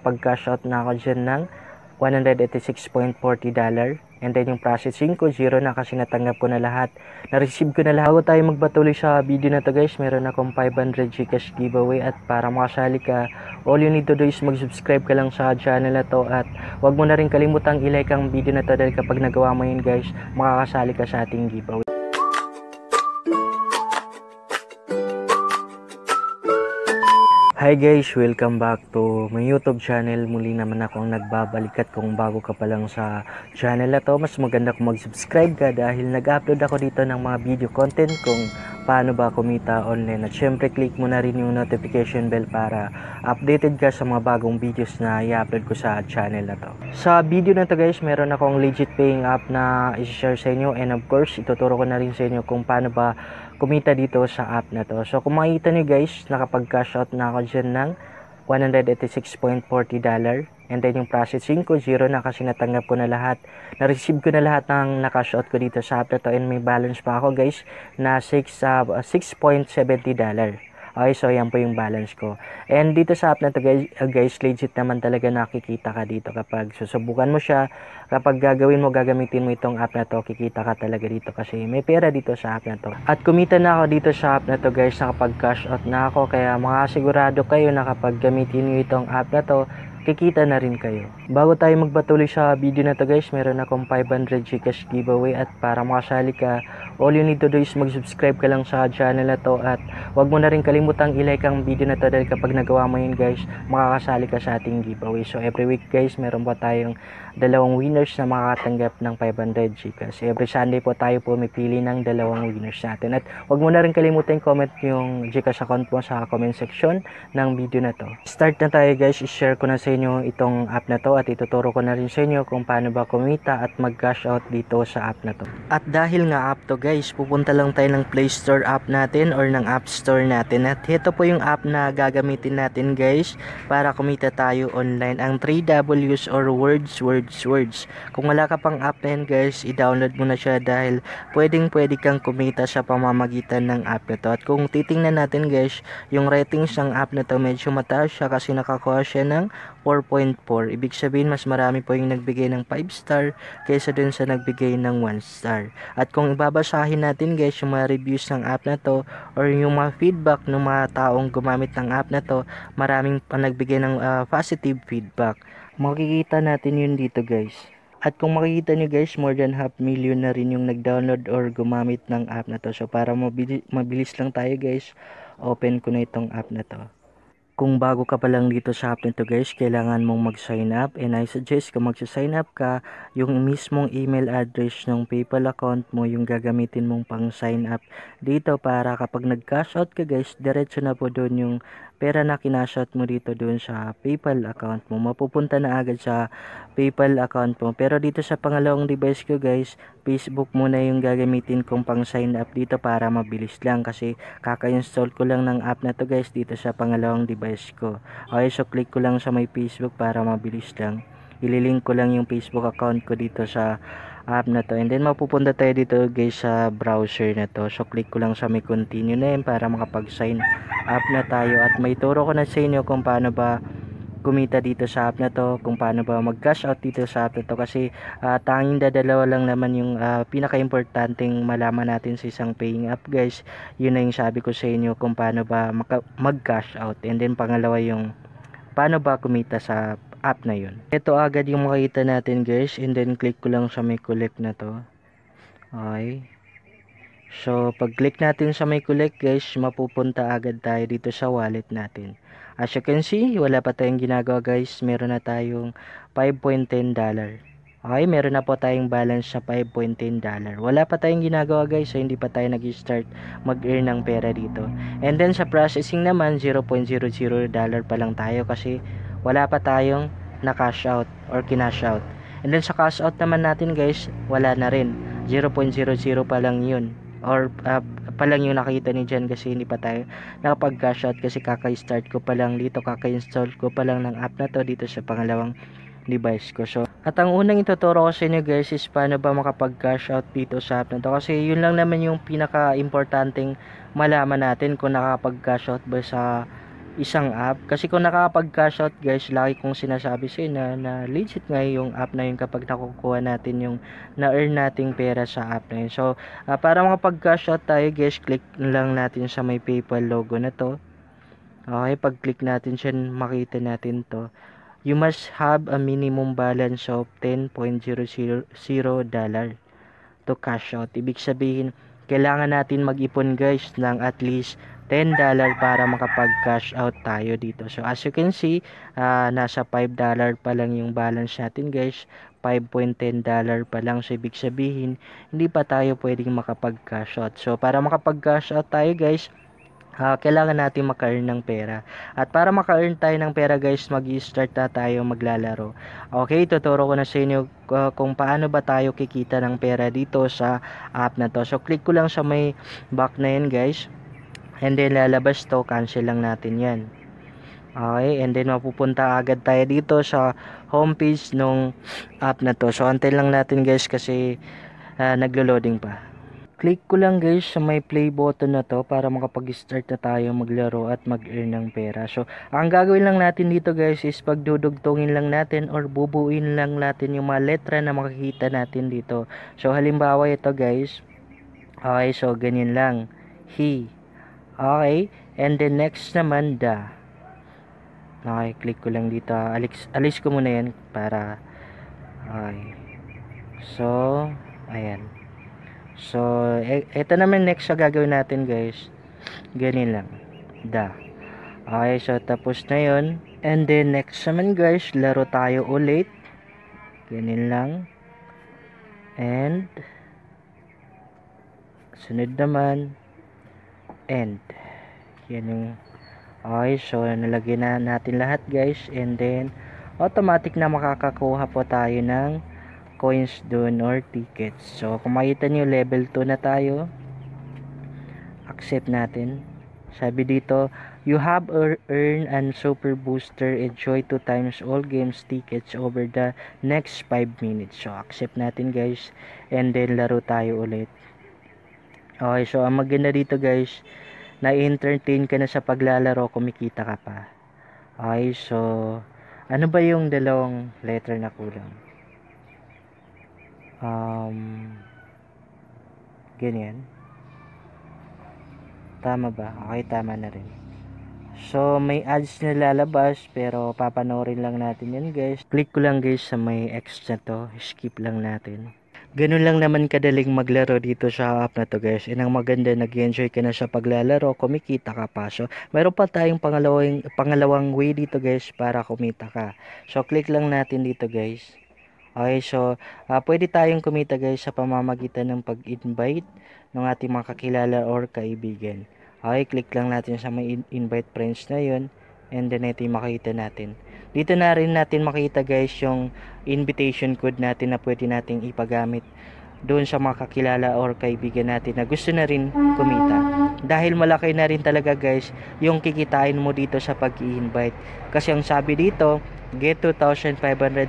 nakapag-cash out na ako dyan ng 186.40 dollar. And then yung processing ko, zero na kasi natanggap ko na lahat. Na-receive ko na lahat. Bago tayo magpatuloy sa video na to guys, meron akong 500 Gcash giveaway. At para makasali ka, all you need to do is mag-subscribe ka lang sa channel na to. At wag mo na rin kalimutang ilike ang video na to dahil kapag nagawa mo yun guys, makakasali ka sa ating giveaway. Hi guys, welcome back to my YouTube channel. Muli naman ako ang nagbabalik at kung bago ka pa lang sa channel na to, mas maganda kung mag-subscribe ka dahil nag-upload ako dito ng mga video content kung paano ba kumita online. At syempre click mo na rin yung notification bell para updated ka sa mga bagong videos na i-upload ko sa channel na to. Sa video na to guys, meron akong legit paying app na i-share sa inyo and of course, ituturo ko na rin sa inyo kung paano ba kumita dito sa app na to. So kung makikita nyo guys, nakapag-cash out na ako dyan ng 186.40 And then yung processing ko, zero na kasi natanggap ko na lahat. Na-receive ko na lahat ng na-cash out ko dito sa app na to. And may balance pa ako guys na 6, uh, 6.70 Okay, so yan po yung balance ko. And dito sa app na to guys, uh, guys legit naman talaga nakikita ka dito kapag susubukan mo siya. Kapag gagawin mo, gagamitin mo itong app na to, kikita ka talaga dito kasi may pera dito sa app na to. At kumita na ako dito sa app na to guys, nakapag cash out na ako. Kaya mga sigurado kayo na kapag gamitin nyo itong app na to, kikita na rin kayo. Bago tayo magpatuloy sa video na to guys, meron akong 500 Gcash giveaway at para makasali ka, All you need to do is mag-subscribe ka lang sa channel na to at huwag mo na rin kalimutang i-like ang video na to dahil kapag nagawa mo yun guys, makakasali ka sa ating giveaway. So every week guys, meron pa tayong dalawang winners na makakatanggap ng 500 Gcash. Every Sunday po tayo po pumipili ng dalawang winners natin. At huwag mo na rin kalimutan comment yung Gcash account mo sa comment section ng video na to. Start na tayo guys, i-share ko na sa inyo itong app na to at ituturo ko na rin sa inyo kung paano ba kumita at mag-cash out dito sa app na to. At dahil nga app to guys, guys, pupunta lang tayo ng Play Store app natin or ng App Store natin. At ito po yung app na gagamitin natin guys para kumita tayo online. Ang 3Ws or words, words, words. Kung wala ka pang app na yan guys, i-download mo na siya dahil pwedeng pwede kang kumita sa pamamagitan ng app na to. At kung titingnan natin guys, yung ratings ng app na to medyo mataas siya kasi nakakuha siya ng 4.4. Ibig sabihin mas marami po yung nagbigay ng 5 star kaysa dun sa nagbigay ng 1 star. At kung ibabasahin natin guys yung mga reviews ng app na to or yung mga feedback ng mga taong gumamit ng app na to, maraming pa nagbigay ng uh, positive feedback. Makikita natin yun dito guys. At kung makikita nyo guys, more than half million na rin yung nag-download or gumamit ng app na to. So para mabilis, mabilis lang tayo guys, open ko na itong app na to. Kung bago ka pa lang dito sa Appling to guys, kailangan mong mag-sign up and I suggest kung mag-sign up ka, yung mismong email address ng PayPal account mo yung gagamitin mong pang-sign up dito para kapag nag-cash out ka guys, diretso na po doon yung pera na kinash out mo dito doon sa PayPal account mo. Mapupunta na agad sa PayPal account mo. Pero dito sa pangalawang device ko guys, Facebook muna yung gagamitin kong pang sign up dito para mabilis lang kasi kaka-install ko lang ng app na to guys dito sa pangalawang device request ko. Okay, so click ko lang sa my Facebook para mabilis lang. Ililink ko lang yung Facebook account ko dito sa app na to. And then mapupunta tayo dito guys sa browser na to. So click ko lang sa may continue na yun para makapag-sign up na tayo. At may turo ko na sa inyo kung paano ba kumita dito sa app na to kung paano ba mag cash out dito sa app na to kasi uh, tanging dadalawa lang naman yung uh, pinaka-importanteng malaman natin sa isang paying app guys yun na yung sabi ko sa inyo kung paano ba mag cash out and then pangalawa yung paano ba kumita sa app na yun ito agad yung makita natin guys and then click ko lang sa may collect na to okay So, pag-click natin sa may collect guys, mapupunta agad tayo dito sa wallet natin. As you can see, wala pa tayong ginagawa guys. Meron na tayong 5.10 dollar. Okay, meron na po tayong balance sa 5.10 dollar. Wala pa tayong ginagawa guys, so hindi pa tayo nag-start mag-earn ng pera dito. And then sa processing naman, 0.00 dollar pa lang tayo kasi wala pa tayong na-cash out or kinash out. And then sa cash out naman natin guys, wala na rin. 0.00 pa lang yun or uh, lang yung nakita ni Jen kasi hindi pa tayo nakapag-cash out kasi kaka-start ko pa lang dito kaka-install ko pa lang ng app na to dito sa pangalawang device ko. So, at ang unang ituturo ko sa inyo guys is paano ba makapag-cash out dito sa app na to. Kasi yun lang naman yung pinaka-importanting malaman natin kung nakapag-cash out ba sa isang app. Kasi kung nakakapag-cash out guys, lagi kong sinasabi sa inyo na, na legit nga yung app na yun kapag nakukuha natin yung na-earn nating pera sa app na yun. So, uh, para makapag-cash out tayo guys, click lang natin sa may PayPal logo na to. Okay, pag-click natin siya, makita natin to. You must have a minimum balance of 10.00 dollar to cash out. Ibig sabihin, kailangan natin mag-ipon guys ng at least $10 para makapag-cash out tayo dito. So as you can see, uh, nasa $5 pa lang yung balance natin guys. 5.10 pa lang so ibig sabihin hindi pa tayo pwedeng makapag cash out so para makapag cash out tayo guys uh, kailangan natin maka-earn ng pera. At para maka-earn tayo ng pera guys, mag-start na tayo maglalaro. Okay, tuturo ko na sa inyo uh, kung paano ba tayo kikita ng pera dito sa app na to. So click ko lang sa may back na yan guys and then lalabas to cancel lang natin yan okay and then mapupunta agad tayo dito sa homepage nung app na to so antay lang natin guys kasi uh, naglo-loading pa click ko lang guys sa may play button na to para makapag-start na tayo maglaro at mag-earn ng pera. So, ang gagawin lang natin dito guys is pagdudugtongin lang natin or bubuin lang natin yung mga letra na makikita natin dito. So, halimbawa ito guys. Okay, so ganyan lang. He, Okay? And then next naman the. Okay, click ko lang dito. Alis, alis ko muna yan para okay. So, ayan. So, e naman next sa gagawin natin guys. Ganun lang. Da. Okay, so tapos na yon And then next naman guys, laro tayo ulit. Ganun lang. And, sunod naman end yan yung okay so nalagyan na natin lahat guys and then automatic na makakakuha po tayo ng coins doon or tickets so kung makita nyo level 2 na tayo accept natin sabi dito you have earned and super booster enjoy 2 times all games tickets over the next 5 minutes so accept natin guys and then laro tayo ulit Okay, so ang maganda dito guys, na-entertain ka na sa paglalaro, kumikita ka pa. Okay, so ano ba yung dalawang letter na kulang? Um, ganyan. Tama ba? Okay, tama na rin. So, may ads na lalabas pero papanoorin lang natin yan guys. Click ko lang guys sa may X na to. Skip lang natin. Ganun lang naman kadaling maglaro dito sa app na to guys. And ang maganda, nag-enjoy ka na sa paglalaro, kumikita ka pa. So, meron pa tayong pangalawang, pangalawang way dito guys para kumita ka. So, click lang natin dito guys. Okay, so, uh, pwede tayong kumita guys sa pamamagitan ng pag-invite ng ating mga kakilala or kaibigan. Okay, click lang natin sa may invite friends na yon and then ito yung makita natin dito na rin natin makita guys yung invitation code natin na pwede nating ipagamit doon sa mga kakilala or kaibigan natin na gusto na rin kumita. Dahil malaki na rin talaga guys yung kikitain mo dito sa pag i invite Kasi ang sabi dito, get 2,500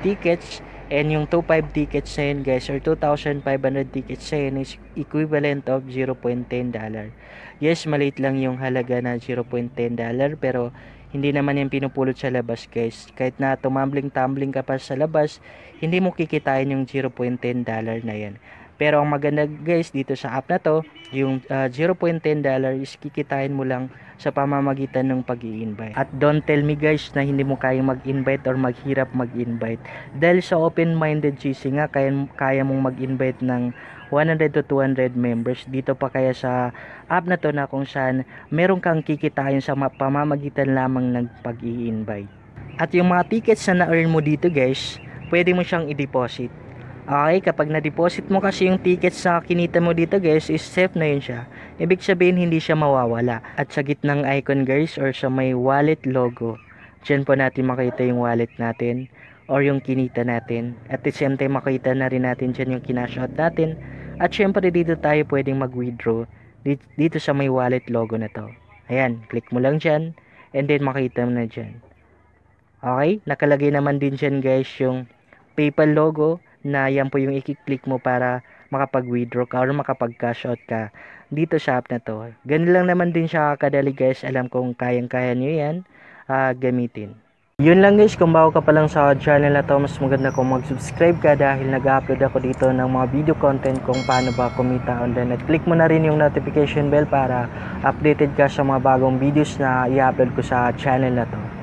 tickets and yung 2,500 tickets na yun guys or 2,500 tickets na yun is equivalent of 0.10 dollar. Yes, maliit lang yung halaga na 0.10 dollar pero hindi naman yung pinupulot sa labas guys. Kahit na tumambling-tumbling ka pa sa labas, hindi mo kikitain yung 0.10 dollar na yan. Pero ang maganda guys dito sa app na to, yung uh, ah, 0.10 dollar is kikitain mo lang sa pamamagitan ng pag invite At don't tell me guys na hindi mo kayang mag-invite or maghirap mag-invite. Dahil sa open-minded GC nga, kaya, kaya mong mag-invite ng 100 to 200 members dito pa kaya sa app na to na kung saan meron kang kikitain sa pamamagitan lamang ng pag i invite At yung mga tickets na na-earn mo dito guys, pwede mo siyang i-deposit. Okay, kapag na-deposit mo kasi yung tickets na kinita mo dito guys, is safe na yun siya. Ibig sabihin hindi siya mawawala. At sa gitnang icon guys or sa may wallet logo, dyan po natin makita yung wallet natin or yung kinita natin. At the same time, makita na rin natin dyan yung kinash natin at syempre dito tayo pwedeng mag-withdraw dito sa may wallet logo na to. Ayan, click mo lang dyan and then makita mo na dyan. Okay, nakalagay naman din dyan guys yung PayPal logo na yan po yung i-click mo para makapag-withdraw ka or makapag-cash out ka dito sa app na to. Ganun lang naman din siya kadali guys. Alam kong kayang-kaya nyo yan uh, gamitin. Yun lang guys, kung bago ka pa lang sa channel na to, mas maganda kung mag-subscribe ka dahil nag-upload ako dito ng mga video content kung paano ba kumita online. At click mo na rin yung notification bell para updated ka sa mga bagong videos na i-upload ko sa channel na to.